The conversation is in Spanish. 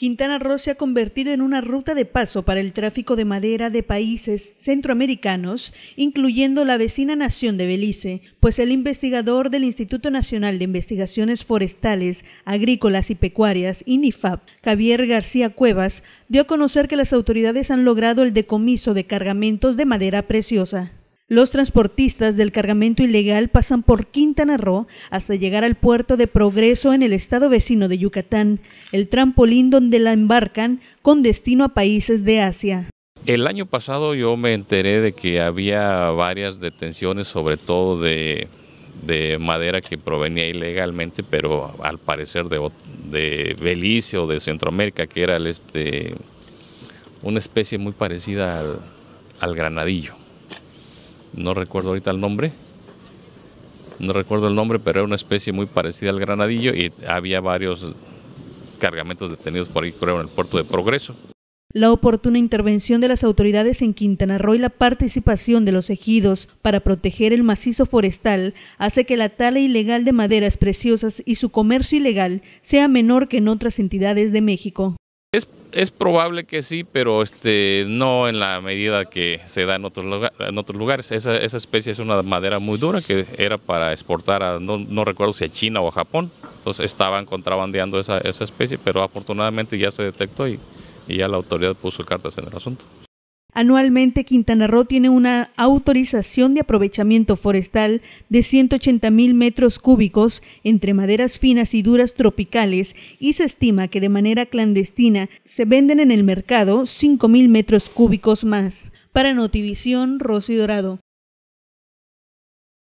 Quintana Roo se ha convertido en una ruta de paso para el tráfico de madera de países centroamericanos, incluyendo la vecina nación de Belice, pues el investigador del Instituto Nacional de Investigaciones Forestales, Agrícolas y Pecuarias, INIFAP, Javier García Cuevas, dio a conocer que las autoridades han logrado el decomiso de cargamentos de madera preciosa. Los transportistas del cargamento ilegal pasan por Quintana Roo hasta llegar al puerto de Progreso en el estado vecino de Yucatán, el trampolín donde la embarcan con destino a países de Asia. El año pasado yo me enteré de que había varias detenciones, sobre todo de, madera que provenía ilegalmente, pero al parecer de, Belice o de Centroamérica, que era el este, una especie muy parecida al granadillo no recuerdo ahorita el nombre, no recuerdo el nombre, pero era una especie muy parecida al granadillo y había varios cargamentos detenidos por ahí, creo, en el puerto de Progreso. La oportuna intervención de las autoridades en Quintana Roo y la participación de los ejidos para proteger el macizo forestal hace que la tala ilegal de maderas preciosas y su comercio ilegal sea menor que en otras entidades de México. Es, probable que sí, pero este, no en la medida que se da en otros, en otros lugares. Esa, esa, especie es una madera muy dura que era para exportar a, no, recuerdo si a China o a Japón. Entonces estaban contrabandeando esa, esa especie, pero afortunadamente ya se detectó y, y ya la autoridad puso cartas en el asunto. Anualmente Quintana Roo tiene una autorización de aprovechamiento forestal de 180 mil metros cúbicos entre maderas finas y duras tropicales y se estima que de manera clandestina se venden en el mercado 5 mil metros cúbicos más. Para Notivisión, Rosy Dorado.